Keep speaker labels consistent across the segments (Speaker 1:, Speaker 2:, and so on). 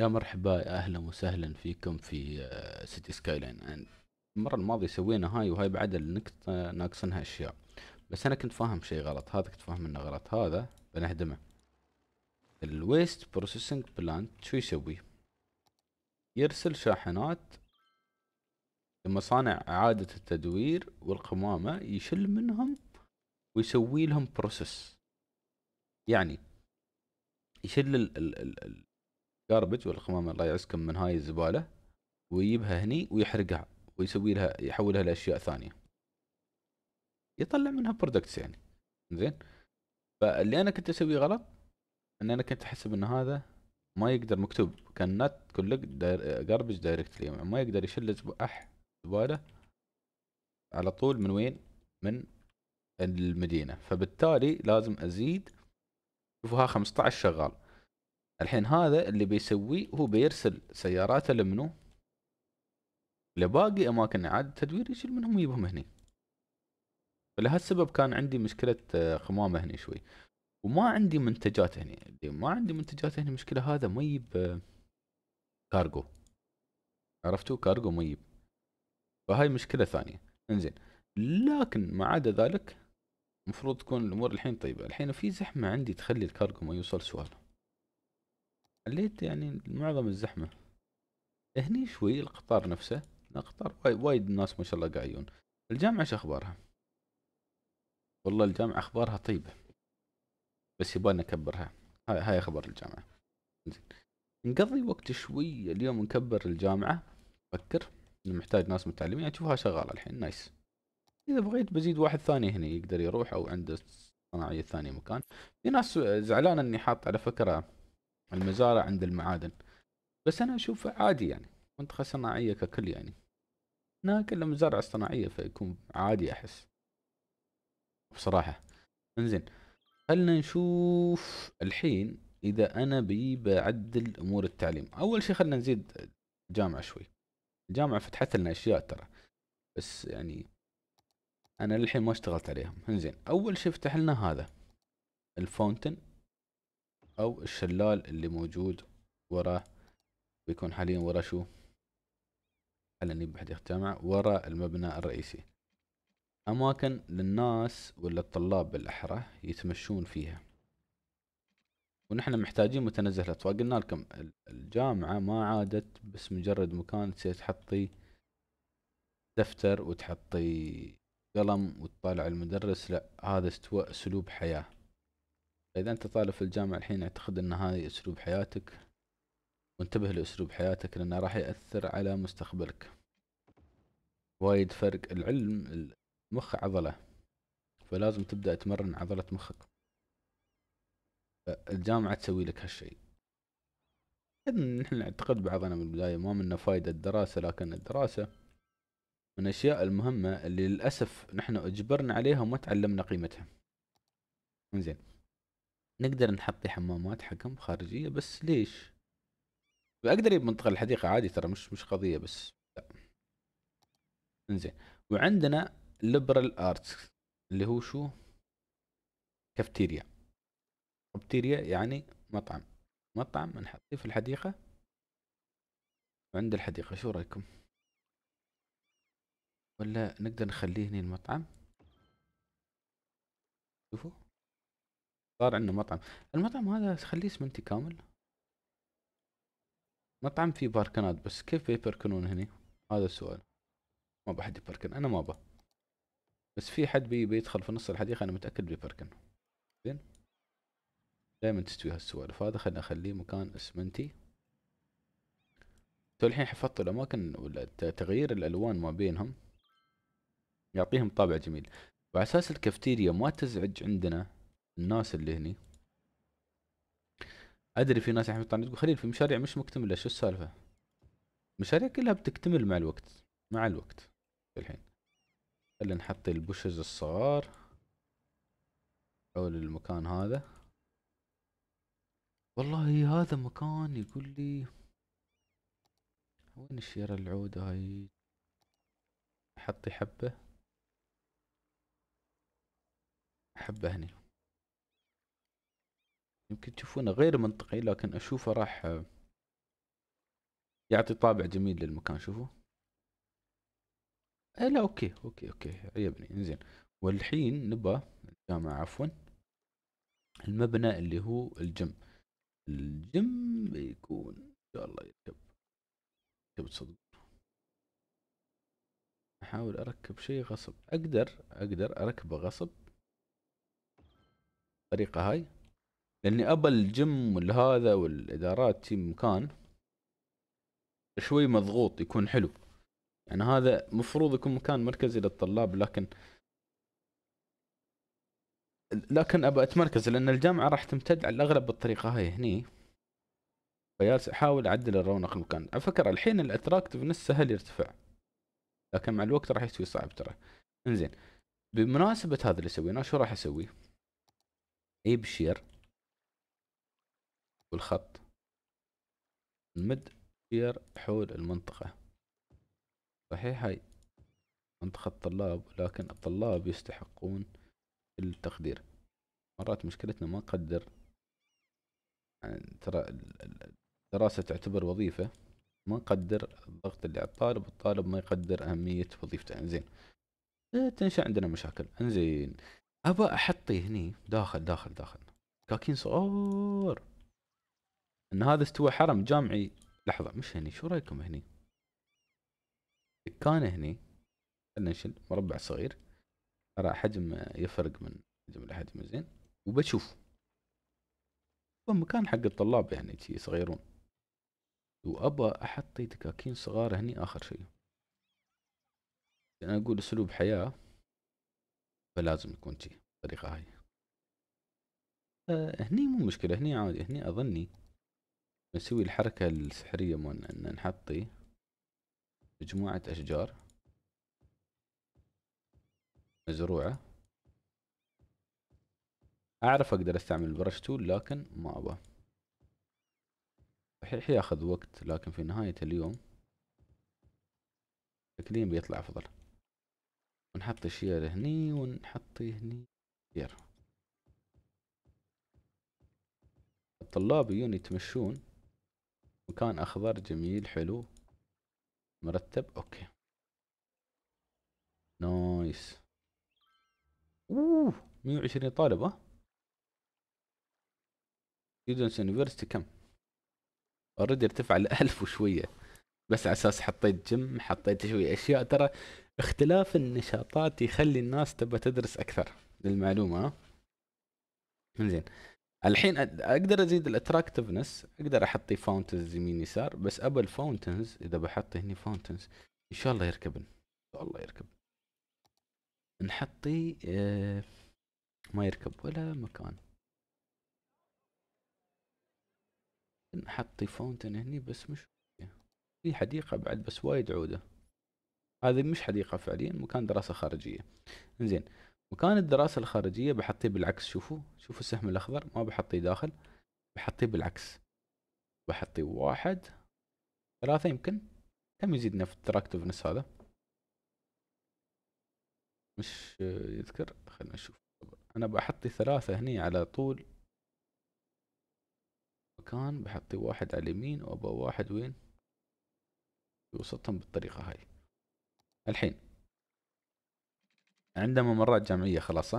Speaker 1: يا مرحبا يا اهلا وسهلا فيكم في سيتي سكاي لاين المره الماضيه سوينا هاي وهاي بعد النقطه ناقصنها اشياء بس انا كنت فاهم شيء غلط هذا كنت فاهم انه غلط هذا بنهدمه الويست بروسيسنج بلانت شو يسوي يرسل شاحنات لمصانع اعاده التدوير والقمامه يشل منهم ويسوي لهم بروسيس يعني يشل ال ال ال جاربج والقمامة الله يعزكم من هاي الزبالة ويجيبها هني ويحرقها ويسوي لها يحولها لاشياء ثانية يطلع منها برودكتس يعني زين فاللي انا كنت اسويه غلط ان انا كنت احسب ان هذا ما يقدر مكتوب كان نات كولكت جاربج دايركتلي ما يقدر يشيل اح زبالة على طول من وين من المدينة فبالتالي لازم ازيد شوفوا ها 15 شغال الحين هذا اللي بيسويه هو بيرسل سياراته لمنو لباقي اماكن اعاده تدوير يشيل منهم ويجيبهم هني فلهالسبب كان عندي مشكله قمامه آه، هني شوي وما عندي منتجات هني اللي ما عندي منتجات هني مشكله هذا ما يجيب آه، كارغو عرفتوا كارغو ما يجيب فهاي مشكله ثانيه انزين لكن ما عدا ذلك المفروض تكون الامور الحين طيبه الحين في زحمه عندي تخلي الكارغو ما يوصل سؤاله خليت يعني معظم الزحمة هني شوي القطار نفسه القطار وايد الناس ما شاء الله قايون الجامعة شو أخبارها والله الجامعة أخبارها طيبة بس يبغالنا نكبرها هاي, هاي أخبار الجامعة زين نقضي وقت شوي اليوم نكبر الجامعة فكر محتاج ناس متعلمين يعني اشوفها شغالة الحين نايس اذا بغيت بزيد واحد ثاني هنا يقدر يروح او عنده صناعية ثانية مكان في ناس زعلانة اني حاط على فكرة المزارع عند المعادن بس انا اشوفه عادي يعني منطقه صناعيه ككل يعني هنا كلها مزارع صناعيه فيكون عادي احس بصراحه انزين خلنا نشوف الحين اذا انا بي بعدل امور التعليم اول شيء خلنا نزيد الجامعه شوي الجامعه فتحت لنا اشياء ترى بس يعني انا للحين ما اشتغلت عليهم انزين اول شيء فتح لنا هذا الفونتن او الشلال اللي موجود ورا بيكون حاليا ورا شو حاليا بحد يجتمع ورا المبنى الرئيسي اماكن للناس ولا الطلاب بالاحرى يتمشون فيها ونحن محتاجين متنزه الاطفال قلنا لكم الجامعه ما عادت بس مجرد مكان تحطي دفتر وتحطي قلم وتطالع المدرس لا هذا استوى اسلوب حياه فإذا أنت طالب في الجامعة الحين اعتقد أن هاي أسلوب حياتك وانتبه لأسلوب حياتك لأنه راح يأثر على مستقبلك وايد فرق العلم المخ عضلة فلازم تبدأ تمرن عضلة مخك الجامعة تسوي لك هالشيء نحن نعتقد بعضنا من البداية ما منا فايدة الدراسة لكن الدراسة من الأشياء المهمة اللي للأسف نحن أجبرنا عليها وما تعلمنا قيمتها زين نقدر نحط حمامات حكم خارجية بس ليش؟ اقدر بمنطقه منطقة الحديقة عادي ترى مش مش قضية بس لا انزين وعندنا ليبرال ارتس اللي هو شو؟ كافتيريا كافتيريا يعني مطعم مطعم نحطيه في الحديقة وعند الحديقة شو رايكم؟ ولا نقدر نخليه هنا المطعم شوفوا صار عندنا مطعم المطعم هذا خليه اسمنتي كامل مطعم فيه باركنات بس كيف بيبركنون هني هذا السؤال ما بحد يبركن انا ما با بس في حد بي بيدخل في نص الحديقه انا متاكد بيبركن زين دائما تستوي هالسوالف هذا خلنا اخليه مكان اسمنتي تو الحين حفظت الاماكن ولا تغيير الالوان ما بينهم يعطيهم طابع جميل وعلى اساس الكافتيريا ما تزعج عندنا الناس اللي هني ادري في ناس يا حميد تقول خليل في مشاريع مش مكتمله شو السالفه مشاريع كلها بتكتمل مع الوقت مع الوقت الحين خلينا نحط البوشز الصغار حول المكان هذا والله هذا مكان يقول لي وين الشيرة العود هاي حطي حبة حبة هني يمكن تشوفونه غير منطقي لكن اشوفه راح آه، يعطي طابع جميل للمكان شوفوا اي لا اوكي اوكي اوكي عيبني انزين والحين نبى الجامعة عفوا المبنى اللي هو الجم الجم بيكون ان شاء الله يركب يركب صدق احاول اركب شيء غصب اقدر اقدر اركبه غصب الطريقة هاي لاني ابى الجيم والهذا والادارات في مكان شوي مضغوط يكون حلو يعني هذا مفروض يكون مكان مركزي للطلاب لكن لكن ابى اتمركز لان الجامعه راح تمتد على الاغلب بالطريقه هاي هني فياس احاول اعدل الرونق المكان على فكره الحين الاتراكتفنس سهل يرتفع لكن مع الوقت راح يسوي صعب ترى انزين بمناسبه هذا اللي سويناه شو راح اسوي؟ ايب شير والخط المد يسير حول المنطقة صحيح هاي منطقة الطلاب لكن الطلاب يستحقون التقدير مرات مشكلتنا ما نقدر يعني ترى الدراسة تعتبر وظيفة ما نقدر الضغط اللي على الطالب الطالب ما يقدر أهمية وظيفته انزين إيه تنشأ عندنا مشاكل انزين أبى أحطي هني داخل داخل داخل كاكين صغار ان هذا استوى حرم جامعي لحظه مش هني شو رايكم هني كان هني خلينا نشيل مربع صغير ترى حجم يفرق من حجم الحجم زين وبشوف مكان حق الطلاب يعني شي صغيرون وابى احط دكاكين صغار هني اخر شيء انا اقول اسلوب حياه فلازم يكون شي الطريقه هاي آه، هني مو مشكله هني عادي هني اظني نسوي الحركة السحرية مالنا ان نحطي مجموعة اشجار مزروعة اعرف اقدر استعمل البرش تول لكن ما ابغى صحيح ياخذ وقت لكن في نهاية اليوم شكليا بيطلع افضل ونحط الشير هني ونحط هني شير الطلاب يجون يتمشون مكان اخضر جميل حلو مرتب اوكي نايس اوه 120 طالب ها ستودنتس يونيفرستي كم اوريدي ارتفع ل 1000 وشويه بس على اساس حطيت جيم حطيت شويه اشياء ترى اختلاف النشاطات يخلي الناس تبى تدرس اكثر للمعلومه ها زين الحين اقدر ازيد الاتراكتفنس اقدر احطي فاونتنز يمين يسار بس ابى الفاونتنز اذا بحط هني فاونتنز ان شاء الله يركبن ان شاء الله يركب نحطي آه، ما يركب ولا مكان نحطي فاونتن هني بس مش في حديقة بعد بس وايد عودة هذه مش حديقة فعليا مكان دراسة خارجية زين وكانت الدراسة الخارجية بحطيه بالعكس شوفوا شوفوا السهم الأخضر ما بحطيه داخل بحطيه بالعكس بحطيه واحد ثلاثة يمكن كم يزيدنا في التراكتفنس هذا مش يذكر خلنا نشوف أنا بحطي ثلاثة هني على طول مكان بحطي واحد على اليمين وأبغى واحد وين يوسطهم بالطريقة هاي الحين عنده ممرات جامعية خلاصة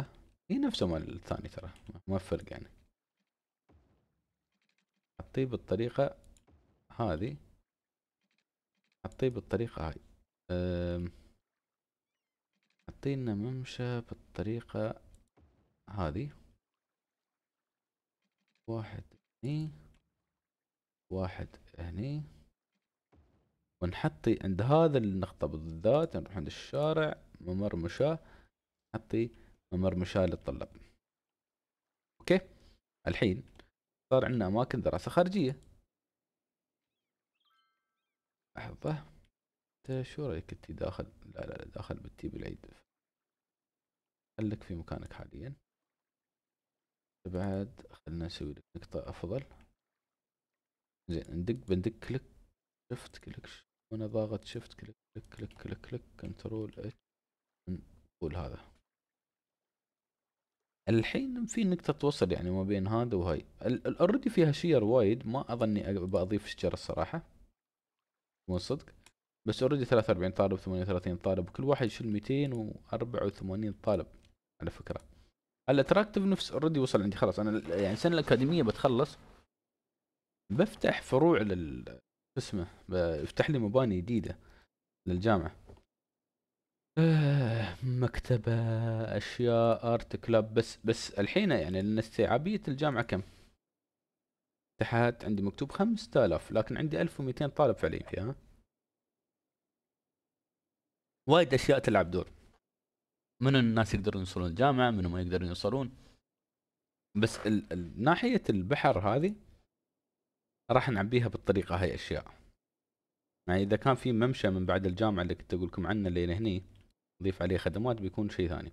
Speaker 1: إيه، هي نفسه مال الثاني ترى ما فرق يعني حطيه بالطريقة هذه حطيه بالطريقة هاي حطينا ممشى بالطريقة هذه واحد هني واحد هني ونحطي عند هذا النقطة بالذات نروح عند الشارع ممر مشاة حطي ممر مشاة للطلاب اوكي الحين صار عندنا اماكن دراسه خارجيه لحظه انت شو رايك انت داخل لا لا لا داخل بتي بالعيد خلك في مكانك حاليا بعد خلنا نسوي لك نقطة أفضل زين ندق بندق كليك شفت كليك وأنا ضاغط شفت كليك كليك كليك كليك كنترول اتش من هذا الحين في نقطة توصل يعني ما بين هذا وهاي الأردي فيها شير وايد ما اظني بضيف شجر الصراحة مو صدق بس اوريدي 43 طالب 38 طالب كل واحد يشيل 284 طالب على فكرة الاتراكتف نفس اوريدي وصل عندي خلاص انا يعني سنة الاكاديمية بتخلص بفتح فروع لل اسمه بفتح لي مباني جديدة للجامعة آه، مكتبة أشياء آرت كلاب بس بس الحين يعني لأن استيعابية الجامعة كم؟ تحت عندي مكتوب خمسة آلاف لكن عندي ألف ومئتين طالب فعليا فيها وايد أشياء تلعب دور من الناس يقدرون يوصلون الجامعة من ما يقدرون يوصلون بس ال ال ناحية البحر هذه راح نعبيها بالطريقة هاي أشياء يعني إذا كان في ممشى من بعد الجامعة اللي كنت أقول لكم عنه اللي هني تضيف عليه خدمات بيكون شيء ثاني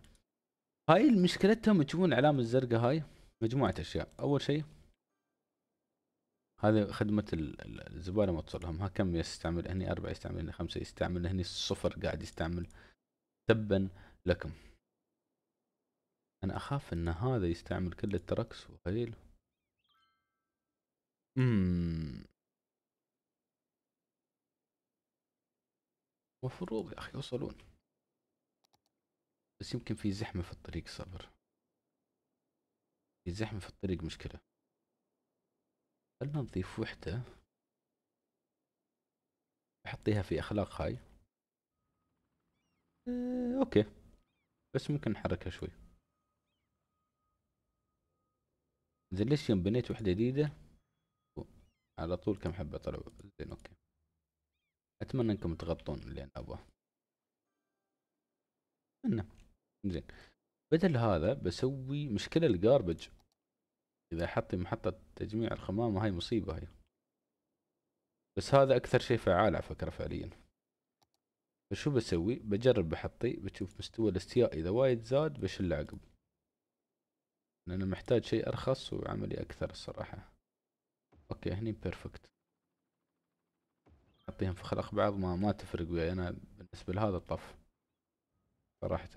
Speaker 1: هاي مشكلتهم تشوفون العلامة الزرقاء هاي مجموعة أشياء أول شيء هذه خدمة الزبالة ما توصلهم ها كم يستعمل هني أربعة يستعمل هني خمسة يستعمل هني صفر قاعد يستعمل تبا لكم أنا أخاف أن هذا يستعمل كل التركس وهيل اممم مفروض يا أخي يوصلون بس يمكن في زحمة في الطريق صبر في زحمة في الطريق مشكلة خلنا نضيف وحدة أحطيها في أخلاق هاي أه أوكي بس ممكن نحركها شوي زين ليش يوم بنيت وحدة جديدة على طول كم حبة طلعوا زين أوكي أتمنى أنكم تغطون اللي أنا أبغاه زين بدل هذا بسوي مشكلة الجاربج اذا حطي محطة تجميع الخمامة هاي مصيبة هاي بس هذا اكثر شيء فعال على فكرة فعليا فشو بسوي بجرب بحطي بشوف مستوى الاستياء اذا وايد زاد بشل عقب لان محتاج شيء ارخص وعملي اكثر الصراحة اوكي هني بيرفكت حطيهم في خلق بعض ما ما تفرق وياي انا بالنسبة لهذا الطف صراحة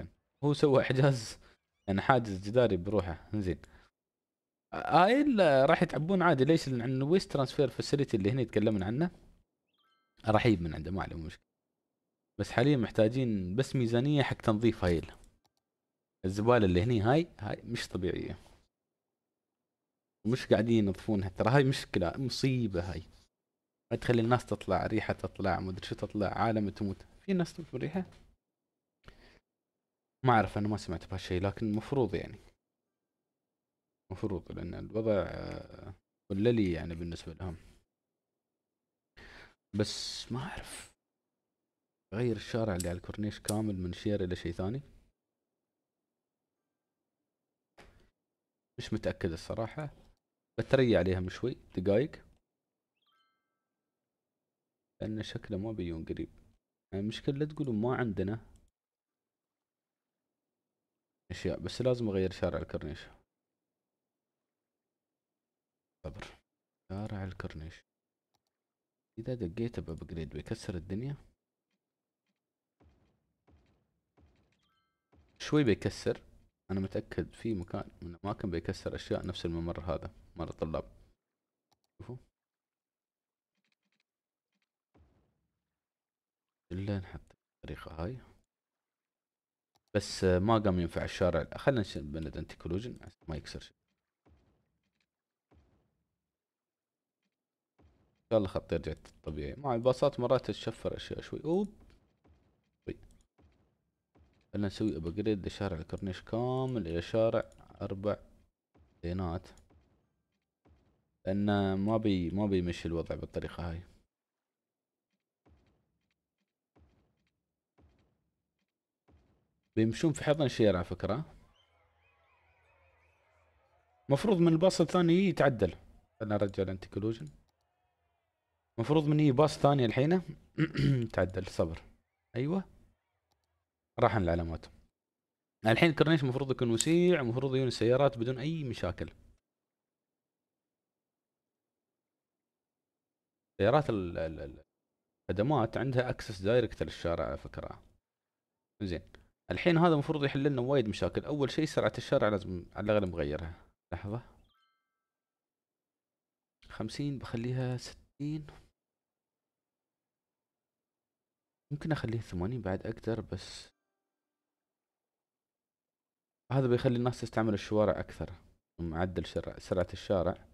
Speaker 1: هو سوى احجاز يعني حاجز جداري بروحه زين هاي آه، راح يتعبون عادي ليش؟ لان الويست ترانسفير فاسيلتي اللي هنا تكلمنا عنه راح يجيب من عنده ما عليه مشكله بس حاليا محتاجين بس ميزانيه حق تنظيف هاي الزباله اللي هني هاي هاي مش طبيعيه ومش قاعدين ينظفونها ترى هاي مشكله مصيبه هاي تخلي الناس تطلع ريحه تطلع ما ادري شو تطلع عالم تموت في ناس تموت بالريحه ما اعرف انا ما سمعت بهالشيء لكن المفروض يعني المفروض لان الوضع قللي آه، يعني بالنسبه لهم بس ما اعرف غير الشارع اللي على الكورنيش كامل من شير الى شيء ثاني مش متاكد الصراحه بتري عليهم شوي دقايق لان شكله ما بيجون قريب يعني المشكله يعني لا تقولوا ما عندنا اشياء بس لازم اغير شارع الكورنيش صبر شارع الكورنيش اذا دقيته بابجريد بيكسر الدنيا شوي بيكسر انا متاكد في مكان من اماكن بيكسر اشياء نفس الممر هذا مال الطلاب شوفوا الا نحط الطريقه هاي بس ما قام ينفع الشارع خلينا نبند انتي كولوجن ما يكسر شيء ان شاء الله خط يرجع طبيعي مع الباصات مرات تشفر اشياء شوي اوب طيب. خلينا نسوي ابجريد لشارع الكورنيش كامل الى شارع اربع لينات لان ما بي ما بيمشي الوضع بالطريقه هاي بيمشون في حضن شير على فكرة مفروض من الباص الثاني يتعدل انا نرجع الانتي كولوجن مفروض من يجي باص ثاني الحين تعدل صبر ايوه راح العلامات الحين كورنيش مفروض يكون وسيع مفروض يجون السيارات بدون اي مشاكل سيارات الخدمات عندها اكسس دايركت للشارع على فكره زين الحين هذا المفروض يحل لنا وايد مشاكل اول شيء سرعه الشارع لازم على الاغلب نغيرها لحظه خمسين بخليها ستين ممكن اخليها ثمانين بعد اقدر بس هذا بيخلي الناس تستعمل الشوارع اكثر معدل سرعه الشارع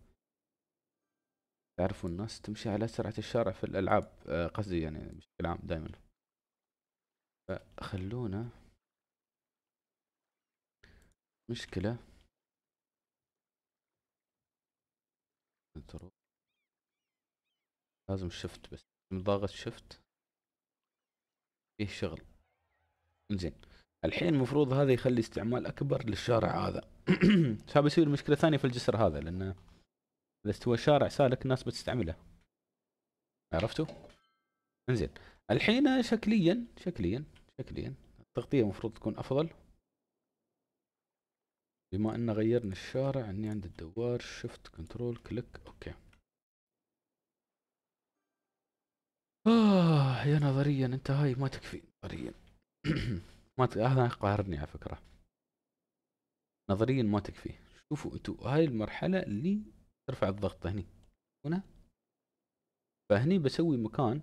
Speaker 1: تعرفوا الناس تمشي على سرعة الشارع في الألعاب آه، قصدي يعني بشكل عام دائما فخلونا مشكلة كنترول لازم شفت بس من ضاغط شفت فيه شغل زين الحين المفروض هذا يخلي استعمال اكبر للشارع هذا فبيصير مشكلة ثانية في الجسر هذا لانه اذا استوى شارع سالك الناس بتستعمله عرفتوا؟ انزين الحين شكليا شكليا شكليا التغطية المفروض تكون افضل بما ان غيرنا الشارع اني عند الدوار شفت كنترول كليك اوكي آه يا نظريا انت هاي ما تكفي نظريا ما هذا قاهرني على فكره نظريا ما تكفي شوفوا انتوا هاي المرحله اللي ترفع الضغط هني هنا فهني بسوي مكان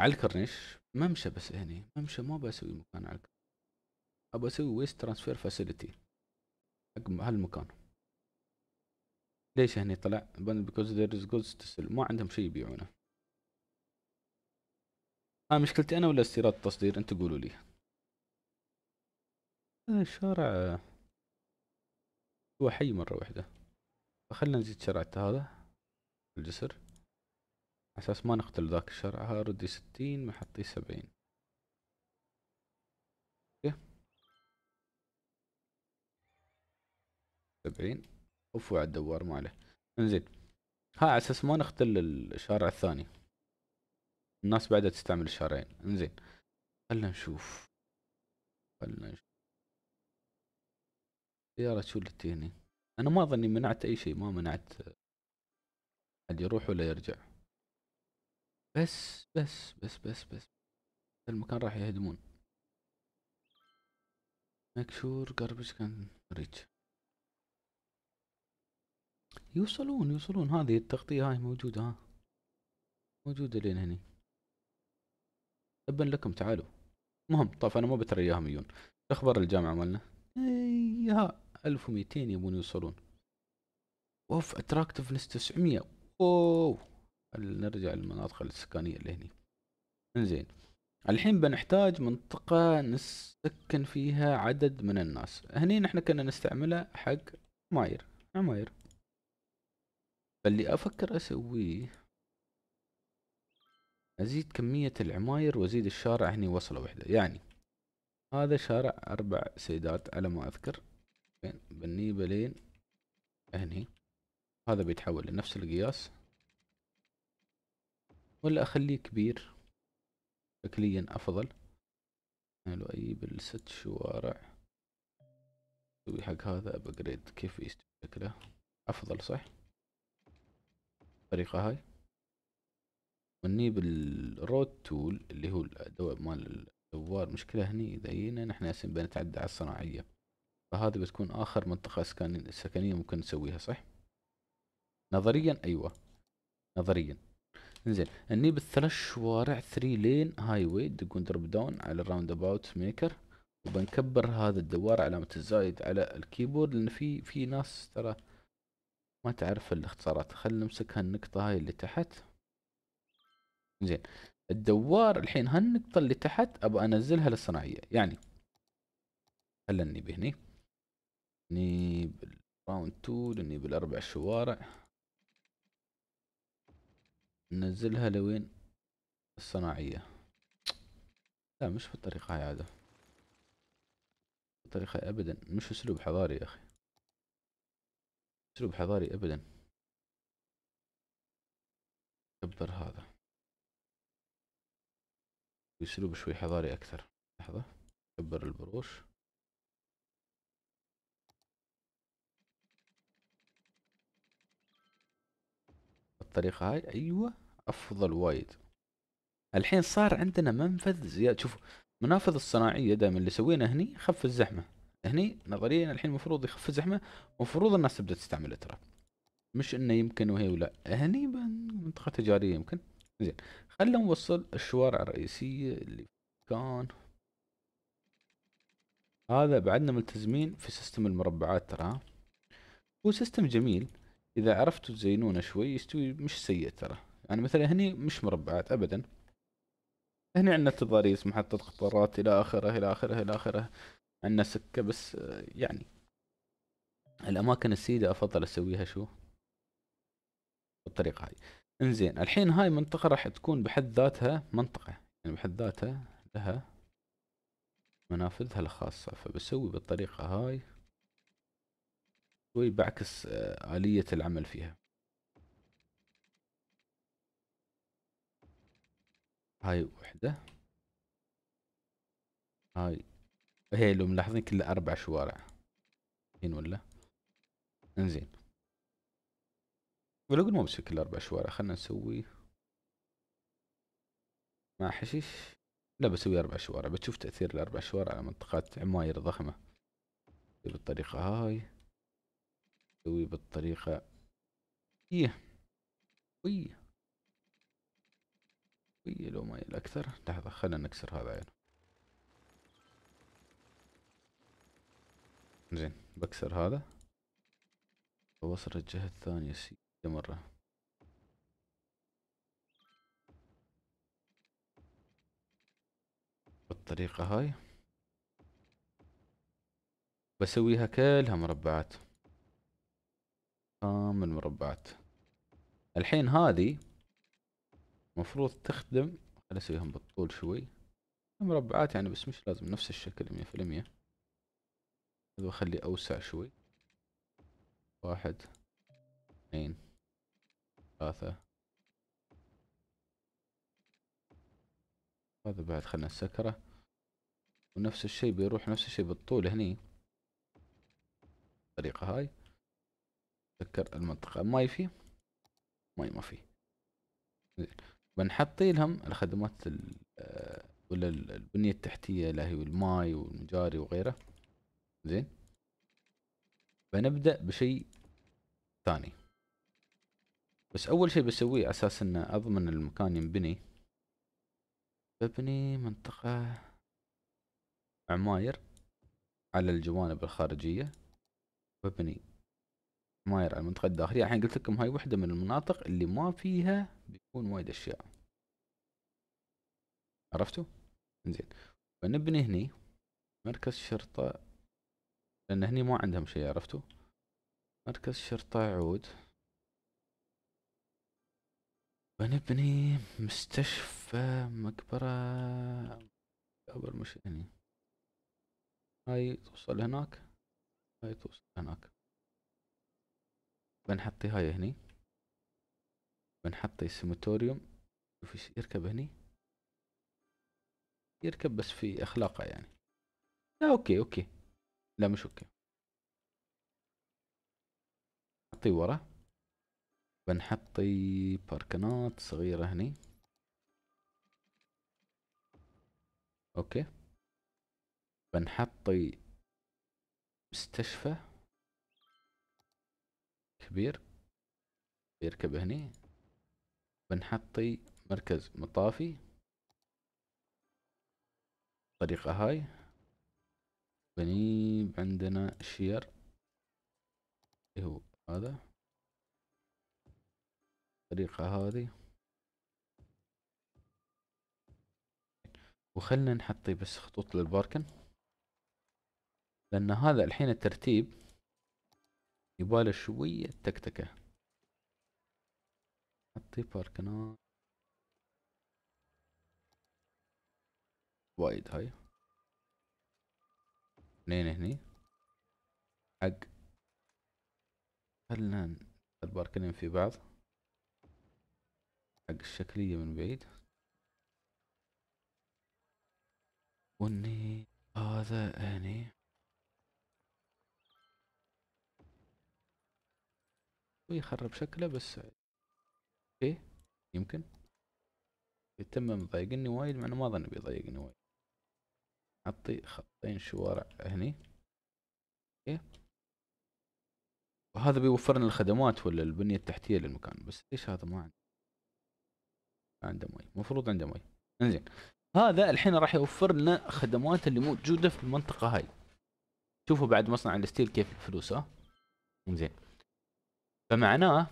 Speaker 1: على الكرنش ممشى بس هني ممشى ما بسوي مكان على الكرنش ابغى اسوي ويست ترانسفير فاسيلتي حق هالمكان ليش هني طلع بيكوز ذير از جودز تسل ما عندهم شيء يبيعونه ها آه، مشكلتي انا ولا استيراد التصدير انتوا قولوا لي آه، الشارع هو حي مرة واحدة فخلنا نزيد شارع هذا الجسر على اساس ما نقتل ذاك الشارع ردي ستين محطي سبعين سبعين وفوا على الدوار ما عليه انزين ها على اساس ما نختل الشارع الثاني الناس بعدها تستعمل الشارعين انزين خلنا نشوف خلنا نشوف سيارة شو اللي هني انا ما اظني منعت اي شيء ما منعت حد يروح ولا يرجع بس بس بس بس بس المكان راح يهدمون مكشور قربش كان ريتش يوصلون يوصلون هذه التغطية هاي موجودة ها موجودة لين هني تبا لكم تعالوا مهم طف طيب، انا ما بترياهم يجون اخبار الجامعة مالنا ها 1200 يبون يوصلون اوف اتراكتفنس 900 اوو نرجع للمناطق السكانية اللي هني انزين الحين بنحتاج منطقة نسكن فيها عدد من الناس هني نحن كنا نستعملها حق عماير عماير فاللي أفكر أسويه أزيد كمية العماير وأزيد الشارع هني وصلة واحدة يعني هذا شارع أربع سيدات على ما أذكر بني لين هني هذا بيتحول لنفس القياس ولا أخليه كبير شكليا أفضل لو أجيب الست شوارع أسوي حق هذا أبجريد كيف يستوي شكله أفضل صح؟ الطريقة هاي وني بالروت تول اللي هو مال الدوار مشكلة هني إذا جينا نحن هسه بنتعدى على الصناعية فهذه بتكون آخر منطقة سكنية ممكن نسويها صح؟ نظريا أيوة نظريا زين اني بالثلاث شوارع ثري لين هاي واي تكون دروب داون على الراوند اباوت ميكر وبنكبر هذا الدوار علامة الزايد على الكيبورد لان في في ناس ترى ما تعرف الاختصارات خل نمسك هالنقطة هاي اللي تحت زين الدوار الحين هالنقطة اللي تحت ابى انزلها للصناعية يعني خلني بهني هني بالراوند تول ني بالاربع شوارع ننزلها لوين الصناعية لا مش بالطريقة هاي عادة بالطريقة هاي ابدا مش اسلوب حضاري يا اخي اسلوب حضاري ابدا كبر هذا اسلوب شوي حضاري اكثر لحظة كبر البروش بالطريقة هاي ايوه افضل وايد الحين صار عندنا منفذ زيادة شوف منافذ الصناعية دائما اللي سوينا هني خف الزحمة هني نظريا الحين المفروض يخف زحمه المفروض الناس تبدا تستعمله ترى مش انه يمكن وهي ولا هني منطقه تجاريه يمكن زين خلنا نوصل الشوارع الرئيسيه اللي كان هذا بعدنا ملتزمين في سيستم المربعات ترى هو سيستم جميل اذا عرفتوا تزينونه شوي يستوي مش سيء ترى يعني مثلا هني مش مربعات ابدا هني عندنا تضاريس محطة قطارات إلى آخره إلى آخره إلى آخره عندنا سكة بس آه، يعني الأماكن السيدة أفضل أسويها شو بالطريقة هاي انزين الحين هاي منطقة راح تكون بحد ذاتها منطقة يعني بحد ذاتها لها منافذها الخاصة فبسوي بالطريقة هاي شوي بعكس آه، آلية العمل فيها هاي وحدة هاي هي لو ملاحظين كلها اربع شوارع زين ولا انزين ولا اقول ما بسوي كل اربع شوارع خلنا نسوي مع حشيش لا بسوي اربع شوارع بتشوف تاثير الاربع شوارع على منطقات عماير ضخمه بالطريقه هاي نسوي بالطريقه ايه ويه ويه لو ما اكثر لحظه خلينا نكسر هذا عين زين بكسر هذا ووصل الجهة الثانية سيدة مرة بالطريقة هاي بسويها كلها مربعات كامل مربعات الحين هذه مفروض تخدم خليني اسويهم بالطول شوي مربعات يعني بس مش لازم نفس الشكل مية في المية هذا بخليه اوسع شوي واحد اثنين ثلاثة هذا بعد خلنا السكرة ونفس الشيء بيروح نفس الشيء بالطول هني الطريقة هاي سكر المنطقة ماي في ماي ما في بنحطي لهم الخدمات آه، ولا البنية التحتية اللي هي الماي والمجاري وغيره زين بنبدا بشيء ثاني بس اول شيء بسويه اساس ان اضمن المكان ينبني ببني منطقة عماير على الجوانب الخارجية ببني عماير على المنطقة الداخلية الحين قلت لكم هاي وحدة من المناطق اللي ما فيها بيكون وايد اشياء عرفتوا؟ زين بنبني هني مركز شرطة لان هني ما عندهم شيء عرفتوا مركز شرطة عود بنبني مستشفى مقبرة قبل مش هني هاي توصل هناك هاي توصل هناك بنحطي هاي هني بنحطي سيمتوريوم شوف ايش يركب هني يركب بس في اخلاقه يعني لا اوكي اوكي لا مش اوكي نحطي ورا بنحطي باركنات صغيرة هني اوكي بنحطي مستشفى كبير يركب هني بنحطي مركز مطافي الطريقة هاي بنيب عندنا شير اللي هو هذا الطريقة هذي وخلنا نحطي بس خطوط للباركن لأن هذا الحين الترتيب يباله شوية تكتكة حطي باركنات وايد هاي اثنين هني حق خلنا الباركنين في بعض حق الشكلية من بعيد وني هذا هني ويخرب شكله بس ايه يمكن يتم مضايقني وايد مع انه ما ظن بيضايقني وايد نعطي خطين شوارع هني اوكي وهذا بيوفر لنا الخدمات ولا البنية التحتية للمكان بس ليش هذا ما عنده ما عنده مي المفروض عنده مي انزين هذا الحين راح يوفر لنا خدمات اللي موجودة في المنطقة هاي شوفوا بعد مصنع الستيل كيف الفلوس ها انزين فمعناه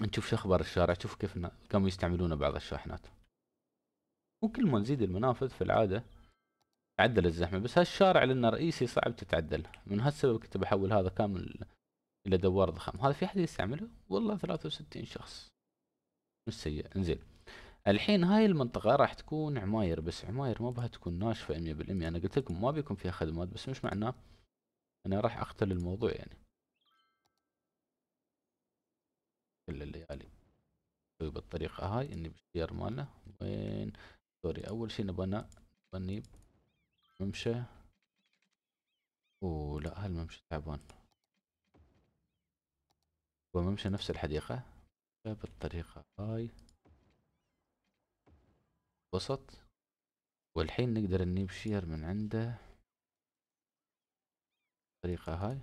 Speaker 1: نشوف شو اخبار الشارع شوف كيف كانوا يستعملونه بعض الشاحنات وكل ما نزيد المنافذ في العاده تعدل الزحمه بس هالشارع لانه رئيسي صعب تتعدل من هالسبب كنت بحول هذا كامل الى دوار ضخم هذا في احد يستعمله والله 63 شخص مش سيء انزين الحين هاي المنطقه راح تكون عماير بس عماير ما بها تكون ناشفه 100% انا قلت لكم ما بيكون فيها خدمات بس مش معناه انا راح اقتل الموضوع يعني كل الليالي بالطريقه هاي اني بالشير ماله وين سوري اول شيء نبغى نبني ممشى اوه لا هالممشى تعبان هو ممشى نفس الحديقة بالطريقة هاي وسط والحين نقدر نبشير من عنده الطريقة هاي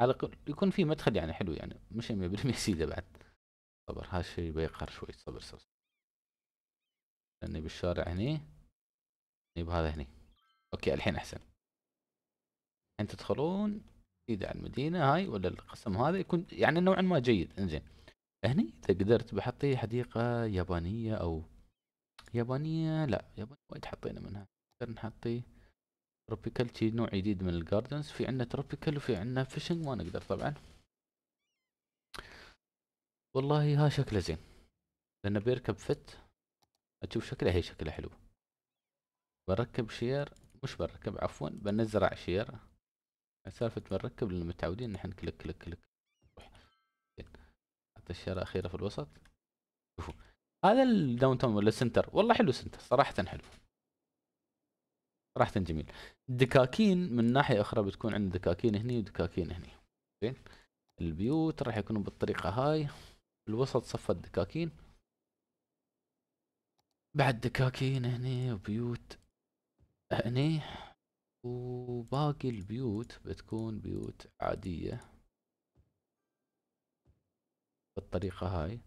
Speaker 1: على يكون في مدخل يعني حلو يعني مش 100% سيده بعد صبر هالشي بيقهر شوي صبر صبر لاني بالشارع هني نجيب هذا هني اوكي الحين احسن الحين تدخلون اذا على المدينه هاي ولا القسم هذا يكون يعني نوعا ما جيد انزين هني اذا قدرت بحطي حديقه يابانيه او يابانيه لا يابانيه وايد حطينا منها نقدر نحطي تروبيكال شي نوع جديد من الجاردنز في عندنا تروبيكال وفي عندنا فيشنج ما نقدر طبعا والله ها شكله زين لانه بيركب فت اشوف شكله هي شكله حلو بركب شير مش بركب عفوا بنزرع شير سالفة بنركب لأن متعودين نحن كليك كليك كليك حتى الشارع أخيرة في الوسط شوفوا هذا الداون تاون ولا السنتر والله حلو سنتر صراحة حلو صراحة جميل دكاكين من ناحية أخرى بتكون عندنا دكاكين هني ودكاكين هني زين البيوت راح يكونوا بالطريقة هاي الوسط صفة دكاكين بعد دكاكين هني وبيوت هني وباقي البيوت بتكون بيوت عادية بالطريقة هاي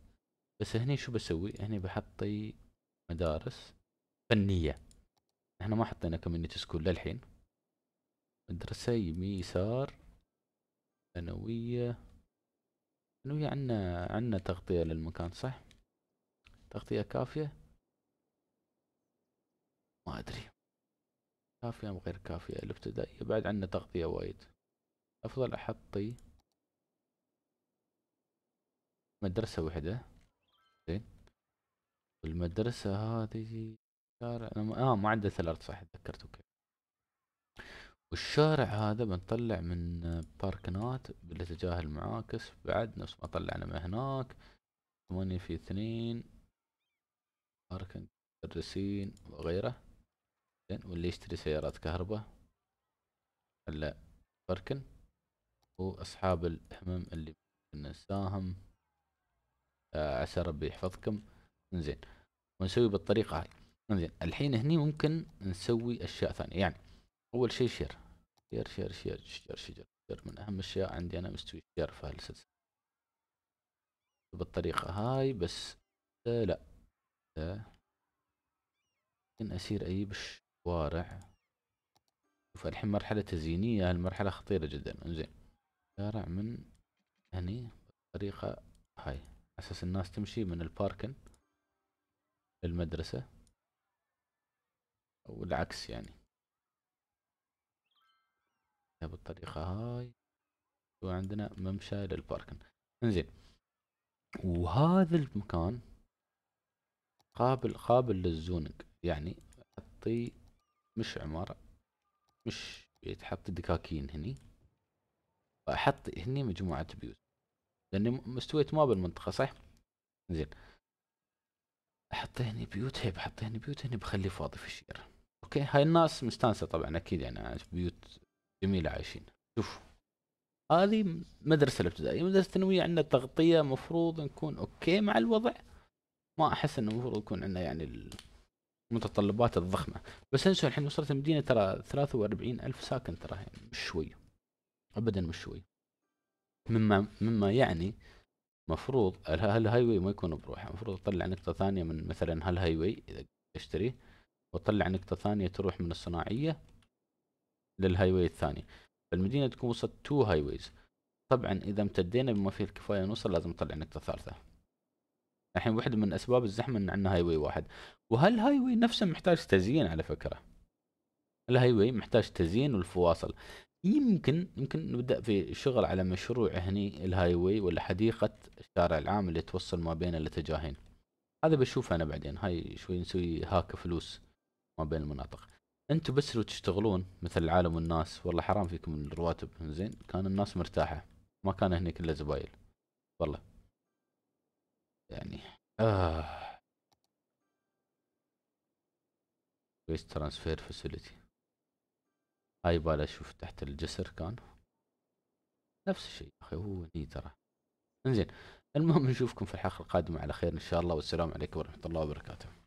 Speaker 1: بس هني شو بسوي هني بحطي مدارس فنية احنا ما حطينا كوميونيتي سكول للحين مدرسة يمين يسار ثانوية ثانوية عنا عنا تغطية للمكان صح تغطية كافية ما أدري كافية أم غير كافية الابتدائية بعد عنا تغطية وايد أفضل أحطي مدرسة وحدة زين والمدرسة هذه شارع أنا ما... آه ما عنده ثلاث صح تذكرت أوكي والشارع هذا بنطلع من باركنات بالاتجاه المعاكس بعد نفس ما طلعنا من هناك ثمانية في اثنين باركنج مدرسين وغيره زين واللي يشتري سيارات كهرباء خلاه بركن واصحاب الهمم اللي نساهم آه، عسى ربي يحفظكم زين ونسوي بالطريقة هاي زين الحين هني ممكن نسوي اشياء ثانية يعني اول شيء شير شير شير شير شير شير, شير. من اهم الاشياء عندي انا مستوي شير في هالسلسلة بالطريقة هاي بس آه، لا آه، ممكن اسير اجيب شوارع شوف الحين مرحلة تزيينية هالمرحلة خطيرة جدا انزين شارع من هني بالطريقة هاي أساس الناس تمشي من الباركن للمدرسة أو العكس يعني بالطريقة هاي وعندنا ممشى للباركن انزين وهذا المكان قابل قابل للزوننج يعني حطي مش عمارة مش بيت حط دكاكين هني فأحط هني مجموعة بيوت لأني مستويت ما بالمنطقة صح؟ زين أحط هني بيوت هي بحط هني بيوت هني بخلي فاضي في الشير أوكي هاي الناس مستانسة طبعا أكيد يعني بيوت جميلة عايشين شوفوا هذه مدرسة الابتدائية مدرسة الثانوية عندنا تغطية مفروض نكون أوكي مع الوضع ما أحس أنه المفروض يكون عندنا يعني المتطلبات الضخمه بس انسوا الحين وصلت المدينه ترى 43 الف ساكن ترى يعني مش شوي ابدا مش شوي مما مما يعني مفروض هالهاي واي ما يكون بروحه مفروض تطلع نقطه ثانيه من مثلا هالهاي واي اذا اشتريه وتطلع نقطه ثانيه تروح من الصناعيه للهاي واي الثاني فالمدينه تكون وصلت تو هاي ويز طبعا اذا امتدينا بما فيه الكفايه نوصل لازم نطلع نقطه ثالثه الحين واحده من اسباب الزحمه ان عندنا هاي واي واحد وهالهاي واي نفسه محتاج تزيين على فكره الهاي واي محتاج تزيين والفواصل يمكن يمكن نبدا في شغل على مشروع هني الهاي واي ولا حديقه الشارع العام اللي توصل ما بين الاتجاهين هذا بشوف انا بعدين هاي شوي نسوي هاك فلوس ما بين المناطق انتم بس لو تشتغلون مثل العالم والناس والله حرام فيكم الرواتب زين كان الناس مرتاحه ما كان هني كله زبايل والله يعني اه ويست ترانسفير فاسيلتي هاي بالا اشوف تحت الجسر كان نفس الشيء اخي هو هني ترى انزين المهم نشوفكم في الحلقه القادمه على خير ان شاء الله والسلام عليكم ورحمه الله وبركاته